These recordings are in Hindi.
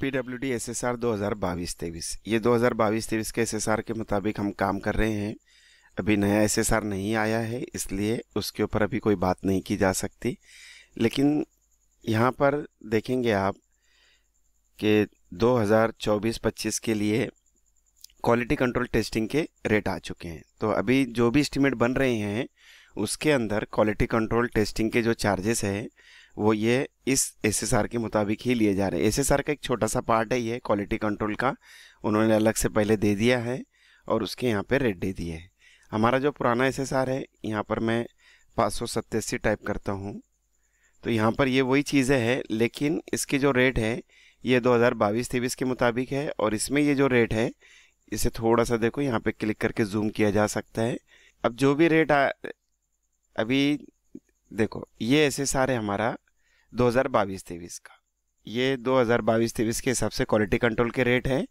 P W D S S R दो हज़ार बाईस तेईस ये दो हज़ार बाईस तेईस के एस एस आर के मुताबिक हम काम कर रहे हैं अभी नया एस एस आर नहीं आया है इसलिए उसके ऊपर अभी कोई बात नहीं की जा सकती लेकिन यहाँ पर देखेंगे आप कि दो हजार चौबीस पच्चीस के लिए क्वालिटी कंट्रोल टेस्टिंग के रेट आ चुके हैं तो अभी जो भी इस्टीमेट बन रहे हैं उसके अंदर क्वालिटी कंट्रोल टेस्टिंग के जो चार्जेस हैं वो ये इस एस के मुताबिक ही लिए जा रहे हैं एस का एक छोटा सा पार्ट है ये क्वालिटी कंट्रोल का उन्होंने अलग से पहले दे दिया है और उसके यहाँ पे रेट दे दिए हैं हमारा जो पुराना एस है यहाँ पर मैं पाँच टाइप करता हूँ तो यहाँ पर ये वही चीज़ें हैं लेकिन इसके जो रेट है ये बाईस तेईस के मुताबिक है और इसमें ये जो रेट है इसे थोड़ा सा देखो यहाँ पर क्लिक करके जूम किया जा सकता है अब जो भी रेट आ, अभी देखो ये आर है हमारा दो हज़ार बाईस तेईस का ये दो हज़ार बाईस तेईस के हिसाब से क्वालिटी कंट्रोल के रेट हैं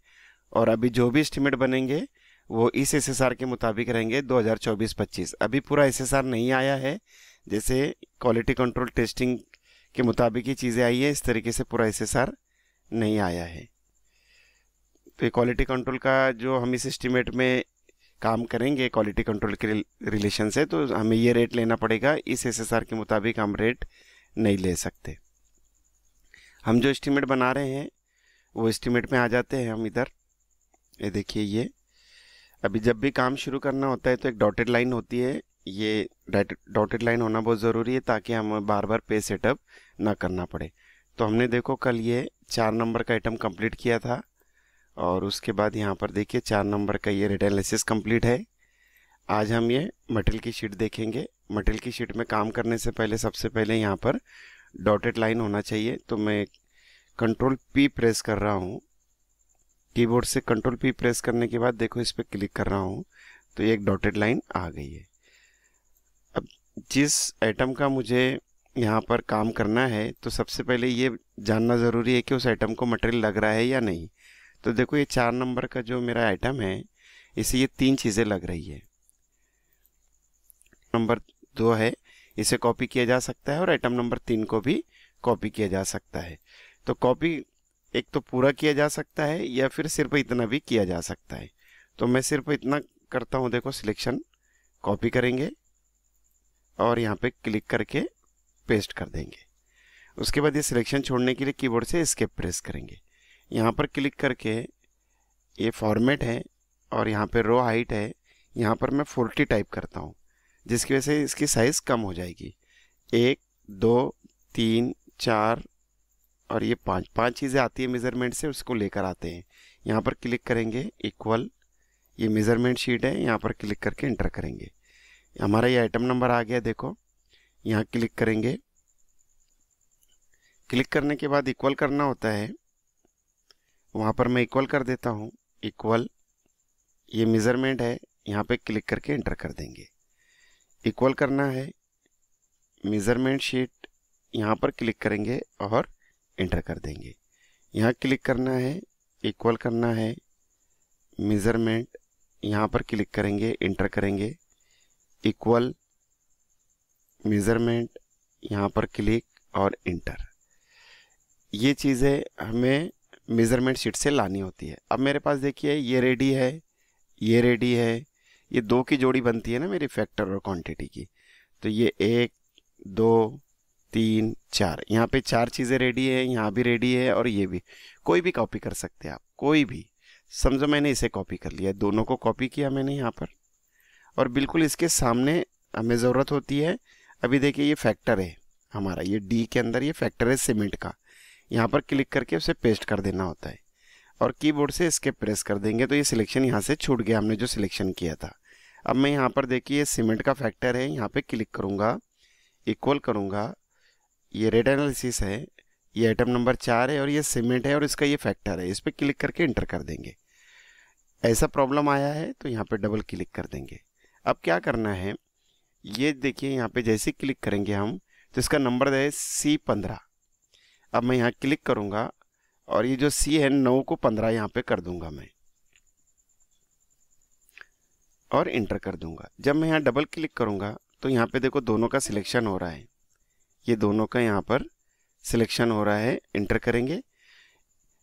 और अभी जो भी इस्टीमेट बनेंगे वो इस एसएसआर के मुताबिक रहेंगे 2024-25 अभी पूरा एसएसआर नहीं आया है जैसे क्वालिटी कंट्रोल टेस्टिंग के मुताबिक ही चीज़ें आई है इस तरीके से पूरा एसएसआर नहीं आया है तो ये क्वालिटी कंट्रोल का जो हम इस एस्टिमेट में काम करेंगे क्वालिटी कंट्रोल के रिलेशन से तो हमें ये रेट लेना पड़ेगा इस एस के मुताबिक हम रेट नहीं ले सकते हम जो इस्टीमेट बना रहे हैं वो इस्टीमेट में आ जाते हैं हम इधर ये देखिए ये अभी जब भी काम शुरू करना होता है तो एक डॉटेड लाइन होती है ये डॉटेड लाइन होना बहुत ज़रूरी है ताकि हमें बार बार पे सेटअप ना करना पड़े तो हमने देखो कल ये चार नंबर का आइटम कंप्लीट किया था और उसके बाद यहाँ पर देखिए चार नंबर का ये रेट कंप्लीट है आज हम ये मटेरियल की शीट देखेंगे मटेरियल की शीट में काम करने से पहले सबसे पहले यहाँ पर डॉटेड लाइन होना चाहिए तो मैं कंट्रोल पी प्रेस कर रहा हूँ कीबोर्ड से कंट्रोल पी प्रेस करने के बाद देखो इस पर क्लिक कर रहा हूँ तो ये एक डॉटेड लाइन आ गई है अब जिस आइटम का मुझे यहाँ पर काम करना है तो सबसे पहले ये जानना ज़रूरी है कि उस आइटम को मटेरियल लग रहा है या नहीं तो देखो ये चार नंबर का जो मेरा आइटम है इसे ये तीन चीज़ें लग रही है नंबर दो है इसे कॉपी किया जा सकता है और आइटम नंबर तीन को भी कॉपी किया जा सकता है तो कॉपी एक तो पूरा किया जा सकता है या फिर सिर्फ इतना भी किया जा सकता है तो मैं सिर्फ इतना करता हूँ देखो सिलेक्शन कॉपी करेंगे और यहाँ पे क्लिक करके पेस्ट कर देंगे उसके बाद ये सिलेक्शन छोड़ने के लिए कीबोर्ड से स्केप प्रेस करेंगे यहाँ पर क्लिक करके ये फॉर्मेट है और यहाँ पे रो हाइट है यहाँ पर मैं फोर्टी टाइप करता हूँ जिसकी वजह से इसकी साइज़ कम हो जाएगी एक दो तीन चार और ये पांच पांच चीज़ें आती है मेज़रमेंट से उसको लेकर आते हैं यहाँ पर क्लिक करेंगे इक्वल ये मेज़रमेंट शीट है यहाँ पर क्लिक करके इंटर करेंगे हमारा ये आइटम नंबर आ गया देखो यहाँ क्लिक करेंगे क्लिक करने के बाद इक्वल करना होता है वहाँ पर मैं इक्वल कर देता हूँ इक्वल ये मेज़रमेंट है यहाँ पे क्लिक करके इंटर कर देंगे इक्वल करना है मेज़रमेंट शीट यहाँ पर क्लिक करेंगे और इंटर कर देंगे यहाँ क्लिक करना है इक्वल करना है मेज़रमेंट यहाँ पर क्लिक करेंगे इंटर करेंगे इक्वल मेज़रमेंट यहाँ पर क्लिक और इंटर ये चीज़ें हमें मेज़रमेंट शीट से लानी होती है अब मेरे पास देखिए ये रेडी है ये रेडी है ये दो की जोड़ी बनती है ना मेरी फैक्टर और क्वांटिटी की तो ये एक दो तीन चार यहाँ पे चार चीज़ें रेडी है यहाँ भी रेडी है और ये भी कोई भी कॉपी कर सकते हैं आप कोई भी समझो मैंने इसे कॉपी कर लिया दोनों को कॉपी किया मैंने यहाँ पर और बिल्कुल इसके सामने हमें ज़रूरत होती है अभी देखिए ये फैक्टर है हमारा ये डी के अंदर ये फैक्टर है सीमेंट का यहाँ पर क्लिक करके उसे पेस्ट कर देना होता है और कीबोर्ड से इसके प्रेस कर देंगे तो ये सिलेक्शन यहाँ से छूट गया हमने जो सिलेक्शन किया था अब मैं यहाँ पर देखिए सीमेंट का फैक्टर है यहाँ पे क्लिक करूँगा इक्वल करूँगा ये रेड एनालिसिस है ये आइटम नंबर चार है और ये सीमेंट है और इसका ये फैक्टर है इस पर क्लिक करके इंटर कर देंगे ऐसा प्रॉब्लम आया है तो यहाँ पे डबल क्लिक कर देंगे अब क्या करना है ये देखिए यहाँ पे जैसे क्लिक करेंगे हम तो इसका नंबर है सी पंद्रह अब मैं यहाँ क्लिक करूँगा और ये जो सी है नौ को पंद्रह यहाँ पे कर दूंगा मैं और इंटर कर दूंगा जब मैं यहाँ डबल क्लिक करूँगा तो यहाँ पे देखो दोनों का सिलेक्शन हो रहा है ये दोनों का यहाँ पर सिलेक्शन हो रहा है इंटर करेंगे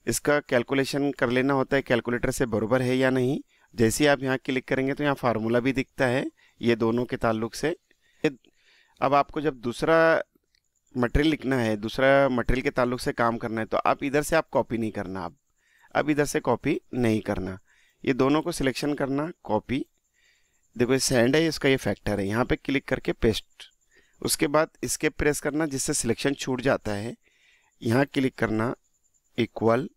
इसका कैलकुलेशन कर लेना होता है कैलकुलेटर से बरोबर है या नहीं जैसे आप यहाँ क्लिक करेंगे तो यहाँ फार्मूला भी दिखता है ये दोनों के ताल्लुक से अब आपको जब दूसरा मटेरियल लिखना है दूसरा मटेरियल के ताल्लुक से काम करना है तो आप इधर से आप कॉपी नहीं करना अब अब इधर से कॉपी नहीं करना ये दोनों को सिलेक्शन करना कॉपी देखो ये सेंड है इसका ये फैक्टर है यहाँ पे क्लिक करके पेस्ट उसके बाद इसके प्रेस करना जिससे सिलेक्शन छूट जाता है यहाँ क्लिक करना इक्वल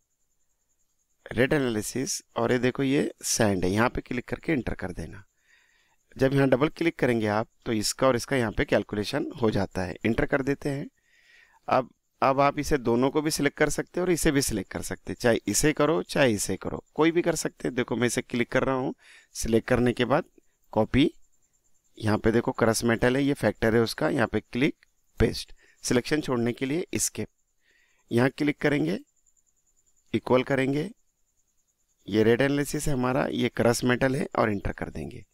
रेड एनालिसिस और ये देखो ये सैंड है यहाँ पे क्लिक करके इंटर कर देना जब यहाँ डबल क्लिक करेंगे आप तो इसका और इसका यहाँ पे कैलकुलेशन हो जाता है इंटर कर देते हैं अब अब आप इसे दोनों को भी सिलेक्ट कर सकते हैं और इसे भी सिलेक्ट कर सकते चाहे इसे करो चाहे इसे करो कोई भी कर सकते हैं देखो मैं इसे क्लिक कर रहा हूँ सिलेक्ट करने के बाद कॉपी यहाँ पे देखो क्रस मेटल है ये फैक्टर है उसका यहाँ पे क्लिक पेस्ट सिलेक्शन छोड़ने के लिए स्केप यहाँ क्लिक करेंगे इक्वल करेंगे ये रेड एनालिसिस है हमारा ये क्रस मेटल है और इंटर कर देंगे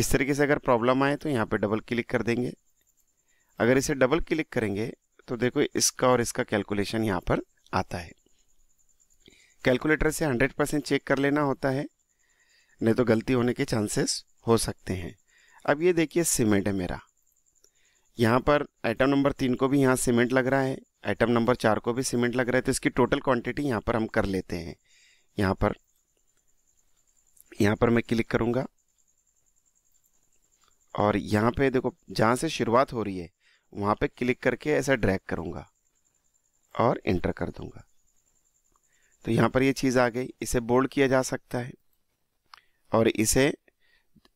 इस तरीके से अगर प्रॉब्लम आए तो यहाँ पे डबल क्लिक कर देंगे अगर इसे डबल क्लिक करेंगे तो देखो इसका और इसका कैलकुलेशन यहाँ पर आता है कैलकुलेटर से 100% चेक कर लेना होता है नहीं तो गलती होने के चांसेस हो सकते हैं अब ये देखिए सीमेंट है मेरा यहाँ पर आइटम नंबर तीन को भी यहाँ सीमेंट लग रहा है आइटम नंबर चार को भी सीमेंट लग रहा है तो इसकी टोटल क्वांटिटी यहाँ पर हम कर लेते हैं यहाँ पर यहाँ पर मैं क्लिक करूँगा और यहाँ पे देखो जहाँ से शुरुआत हो रही है वहाँ पे क्लिक करके ऐसा ड्रैग करूँगा और इंटर कर दूँगा तो यहाँ पर ये यह चीज़ आ गई इसे बोल्ड किया जा सकता है और इसे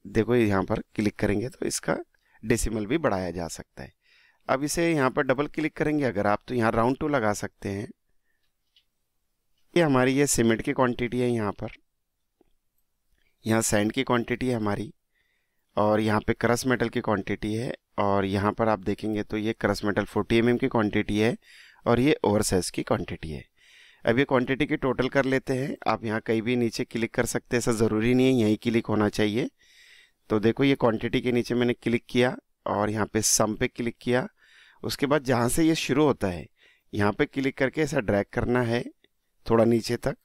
देखो यहाँ पर क्लिक करेंगे तो इसका डेसिमल भी बढ़ाया जा सकता है अब इसे यहाँ पर डबल क्लिक करेंगे अगर आप तो यहाँ राउंड टू लगा सकते हैं ये हमारी ये सीमेंट की क्वांटिटी है यहाँ पर यहाँ सैंड की क्वांटिटी है हमारी और यहाँ पे क्रस मेटल की क्वांटिटी है और यहाँ पर आप देखेंगे तो ये क्रस मेटल 40 एम की क्वांटिटी है और ये ओवर साइज की क्वांटिटी है अब ये क्वांटिटी की टोटल कर लेते हैं आप यहाँ कहीं भी नीचे क्लिक कर सकते हैं ऐसा ज़रूरी नहीं है यहीं क्लिक होना चाहिए तो देखो ये क्वांटिटी के नीचे मैंने क्लिक किया और यहाँ पे सम पे क्लिक किया उसके बाद जहाँ से ये शुरू होता है यहाँ पे क्लिक करके ऐसा ड्रैग करना है थोड़ा नीचे तक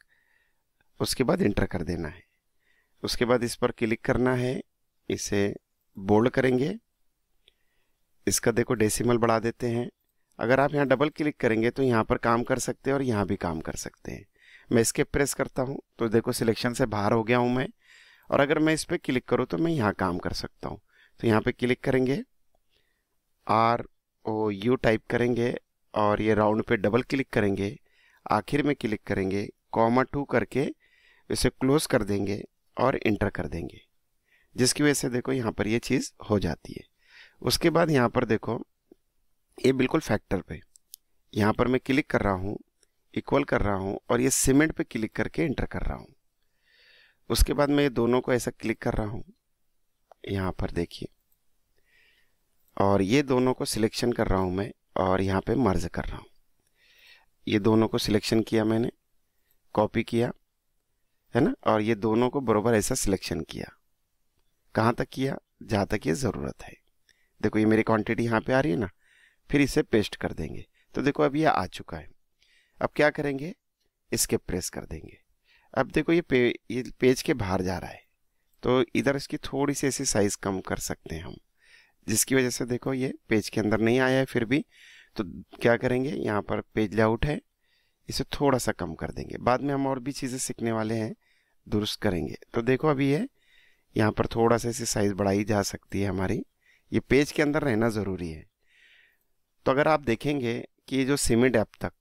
उसके बाद इंटर कर देना है उसके बाद इस पर क्लिक करना है इसे बोल्ड करेंगे इसका देखो डेसिमल बढ़ा देते हैं अगर आप यहाँ डबल क्लिक करेंगे तो यहाँ पर काम कर सकते हैं और यहाँ भी काम कर सकते हैं मैं इसके प्रेस करता हूँ तो देखो सिलेक्शन से बाहर हो गया हूँ मैं और अगर मैं इस पर क्लिक करूँ तो मैं यहाँ काम कर सकता हूँ तो यहाँ पे क्लिक करेंगे आर ओ यू टाइप करेंगे और ये राउंड पे डबल क्लिक करेंगे आखिर में क्लिक करेंगे कॉमा टू करके इसे क्लोज कर देंगे और इंटर कर देंगे जिसकी वजह से देखो यहाँ पर ये चीज़ हो जाती है उसके बाद यहाँ पर देखो ये बिल्कुल फैक्टर पे यहाँ पर मैं क्लिक कर रहा हूँ इक्वल कर रहा हूँ और ये सीमेंट पे क्लिक करके इंटर कर रहा हूँ उसके बाद मैं ये दोनों को ऐसा क्लिक कर रहा हूँ यहाँ पर देखिए और ये दोनों को सिलेक्शन कर रहा हूँ मैं और यहाँ पे मर्ज कर रहा हूँ ये दोनों को सिलेक्शन किया मैंने कॉपी किया है ना और ये दोनों को बरोबर ऐसा सिलेक्शन किया कहाँ तक किया जहाँ तक ये ज़रूरत है देखो ये मेरी क्वांटिटी यहाँ पे आ रही है ना फिर इसे पेस्ट कर देंगे तो देखो अब ये आ चुका है अब क्या करेंगे इसके प्रेस कर देंगे अब देखो ये, पे, ये पेज के बाहर जा रहा है तो इधर इसकी थोड़ी सी ऐसी साइज कम कर सकते हैं हम जिसकी वजह से देखो ये पेज के अंदर नहीं आया है फिर भी तो क्या करेंगे यहाँ पर पेज लेआउट है इसे थोड़ा सा कम कर देंगे बाद में हम और भी चीज़ें सीखने वाले हैं दुरुस्त करेंगे तो देखो अभी ये यहाँ पर थोड़ा सा ऐसी साइज़ बढ़ाई जा सकती है हमारी ये पेज के अंदर रहना ज़रूरी है तो अगर आप देखेंगे कि ये जो सीमेंट ऐप तक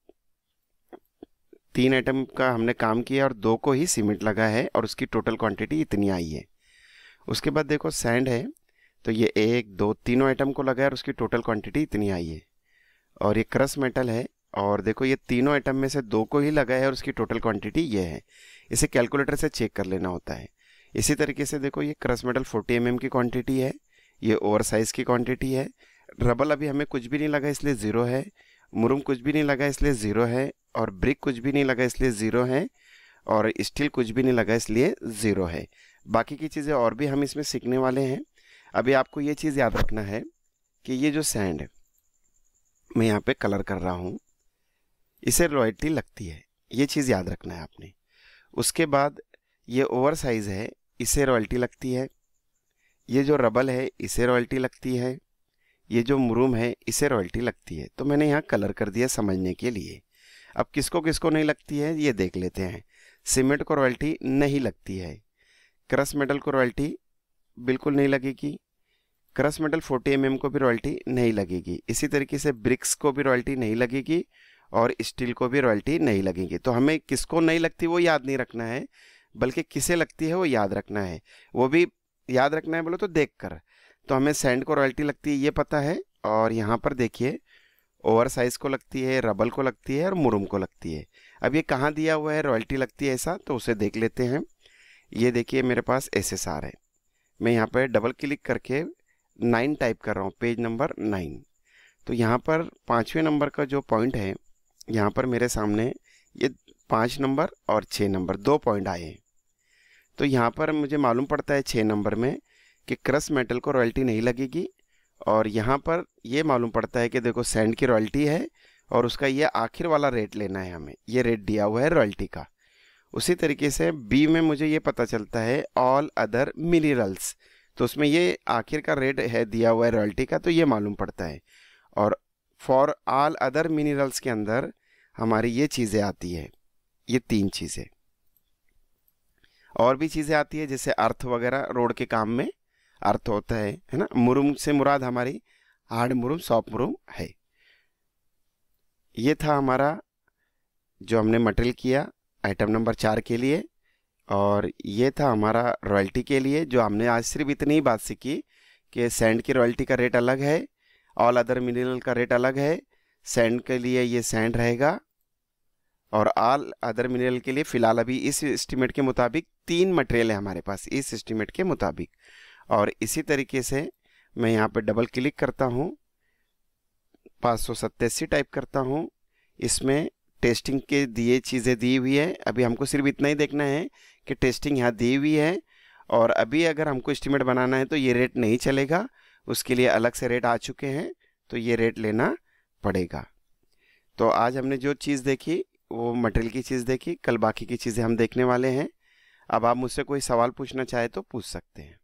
तीन आइटम का हमने काम किया और दो को ही सीमेंट लगा है और उसकी टोटल क्वांटिटी इतनी आई है उसके बाद देखो सैंड है तो ये एक दो तीनों आइटम को लगा है और उसकी टोटल क्वांटिटी इतनी आई है और ये क्रस मेटल है और देखो ये तीनों आइटम में से दो को ही लगा है और उसकी टोटल क्वांटिटी ये है इसे कैलकुलेटर से चेक कर लेना होता है इसी तरीके से देखो ये क्रस मेटल फोर्टी एम की क्वान्टिटी है ये ओवर साइज़ की क्वान्टिटी है रबल अभी हमें कुछ भी नहीं लगा इसलिए ज़ीरो है मुरुम कुछ भी नहीं लगा इसलिए ज़ीरो है और ब्रिक कुछ भी नहीं लगा इसलिए ज़ीरो है और स्टील कुछ भी नहीं लगा इसलिए ज़ीरो है बाकी की चीज़ें और भी हम इसमें सीखने वाले हैं अभी आपको ये चीज़ याद रखना है कि ये जो सैंड मैं यहाँ पे कलर कर रहा हूँ इसे रॉयल्टी लगती है ये चीज़ याद रखना है आपने उसके बाद ये ओवर साइज़ है इसे रॉयल्टी लगती है ये जो रबल है इसे रॉयल्टी लगती है ये जो मुरूम है इसे रॉयल्टी लगती है तो मैंने यहाँ कलर कर दिया समझने के लिए अब किसको किसको नहीं लगती है ये देख लेते हैं सीमेंट को रॉयल्टी नहीं लगती है क्रस मेडल को रॉयल्टी बिल्कुल नहीं लगेगी क्रस मेडल 40 एम को भी रॉयल्टी नहीं लगेगी इसी तरीके से ब्रिक्स को भी रॉयल्टी नहीं लगेगी और स्टील को भी रॉयल्टी नहीं लगेगी तो हमें किसको नहीं लगती वो याद नहीं रखना है बल्कि किसे लगती है वो याद रखना है वो भी याद रखना है बोलो तो देख कर तो हमें सैंड को रॉयल्टी लगती है ये पता है और यहाँ पर देखिए ओवर साइज को लगती है रबल को लगती है और मुरुम को लगती है अब ये कहाँ दिया हुआ है रॉयल्टी लगती है ऐसा तो उसे देख लेते हैं ये देखिए मेरे पास एस एस आर है मैं यहाँ पर डबल क्लिक करके नाइन टाइप कर रहा हूँ पेज नंबर नाइन तो यहाँ पर पाँचवें नंबर का जो पॉइंट है यहाँ पर मेरे सामने ये पाँच नंबर और छः नंबर दो पॉइंट आए हैं तो यहाँ पर मुझे मालूम पड़ता है छः नंबर में कि क्रस मेटल को रॉयल्टी नहीं लगेगी और यहाँ पर ये मालूम पड़ता है कि देखो सैंड की रॉयल्टी है और उसका ये आखिर वाला रेट लेना है हमें ये रेट दिया हुआ है रॉयल्टी का उसी तरीके से बी में मुझे ये पता चलता है ऑल अदर मिनरल्स तो उसमें ये आखिर का रेट है दिया हुआ है रॉयल्टी का तो ये मालूम पड़ता है और फॉर ऑल अदर मिनरल्स के अंदर हमारी ये चीज़ें आती है ये तीन चीज़ें और भी चीज़ें आती है जैसे अर्थ वगैरह रोड के काम में अर्थ होता है है ना मुरुम से मुराद हमारी हार्ड मुरुम सॉप मुरुम है ये था हमारा जो हमने मटेरियल किया आइटम नंबर चार के लिए और ये था हमारा रॉयल्टी के लिए जो हमने आज सिर्फ इतनी ही बात सीखी कि सैंड की रॉयल्टी का रेट अलग है ऑल अदर मिनरल का रेट अलग है सैंड के लिए ये सैंड रहेगा और ऑल अदर मिनरल के लिए फ़िलहाल अभी इस एस्टीमेट के मुताबिक तीन मटेरियल है हमारे पास इस एस्टीमेट के मुताबिक और इसी तरीके से मैं यहाँ पर डबल क्लिक करता हूँ पाँच टाइप करता हूँ इसमें टेस्टिंग के दिए चीज़ें दी हुई है अभी हमको सिर्फ इतना ही देखना है कि टेस्टिंग यहाँ दी हुई है और अभी अगर हमको इस्टीमेट बनाना है तो ये रेट नहीं चलेगा उसके लिए अलग से रेट आ चुके हैं तो ये रेट लेना पड़ेगा तो आज हमने जो चीज़ देखी वो मटेरियल की चीज़ देखी कल बाकी की चीज़ें हम देखने वाले हैं अब आप मुझसे कोई सवाल पूछना चाहे तो पूछ सकते हैं